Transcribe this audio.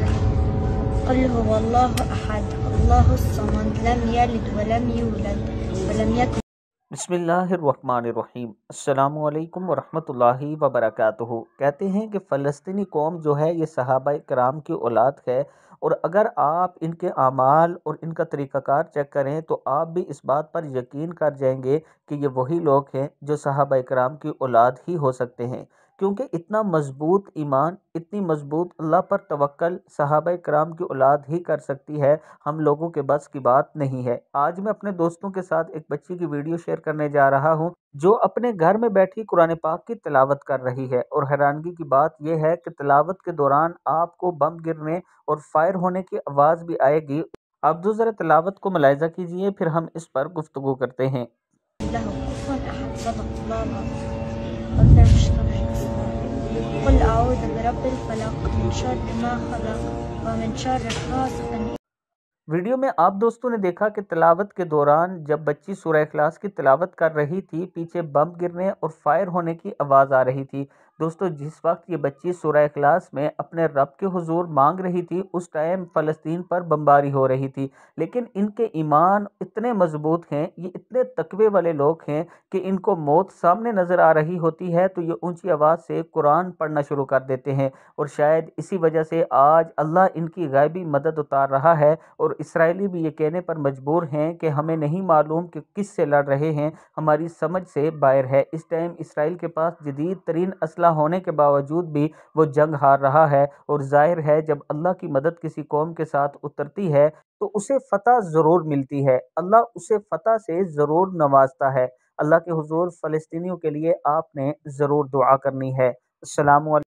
قل هو الله أحد الله الصمد لم يلد ولم يولد ولم يكن बसमीम अल्लाम वरहमतुल्लाहि वबरकातुहु कहते हैं कि फ़लस्तीनी कौम जो है ये सहाबा कराम की औलाद है और अगर आप इनके अमाल और इनका तरीक़ाकार चेक करें तो आप भी इस बात पर यकीन कर जाएंगे कि ये वही लोग हैं जो सहाबा कराम की औलाद ही हो सकते हैं क्योंकि इतना मज़बूत ईमान इतनी मज़बूत अल्लाह पर तवक्ल साहब कराम की औलाद ही कर सकती है हम लोगों के बस की बात नहीं है आज मैं अपने दोस्तों के साथ एक बच्ची की वीडियो शेयर करने जा रहा हूँ जो अपने घर में बैठी कुरान पाक की तलावत कर रही है और हैरानगी की बात यह है कि तलावत के दौरान आपको बम गिरने और फायर होने की आवाज़ भी आएगी आप जो ज़रा तलावत को मुलायजा कीजिए फिर हम इस पर गुफ्तु करते हैं قل أعوذ برب الفلق من شر ما خلق ومن شر حاسد वीडियो में आप दोस्तों ने देखा कि तलावत के दौरान जब बच्ची सूर्य खलास की तलावत कर रही थी पीछे बम गिरने और फायर होने की आवाज़ आ रही थी दोस्तों जिस वक्त ये बच्ची सूर्य क्लास में अपने रब के हुजूर मांग रही थी उस टाइम फ़लस्तीन पर बमबारी हो रही थी लेकिन इनके ईमान इतने मजबूत हैं ये इतने तकवे वाले लोग हैं कि इनको मौत सामने नज़र आ रही होती है तो ये ऊंची आवाज़ से कुरान पढ़ना शुरू कर देते हैं और शायद इसी वजह से आज अल्लाह इनकी गायबी मदद उतार रहा है और इसराइली भी ये कहने पर मजबूर हैं कि हमें नहीं मालूम कि किस से लड़ रहे हैं हमारी समझ से बाहर है इस टाइम इसराइल के पास जदीद तरीन असला फैसला होने के बावजूद भी वो जंग हार रहा है और जाहिर है जब अल्लाह की मदद किसी कौम के साथ उतरती है तो उसे फ़तह ज़रूर मिलती है अल्लाह उसे फ़तह से ज़रूर नवाजता है अल्लाह के हुजूर फलस्तनी के लिए आपने ज़रूर दुआ करनी है असल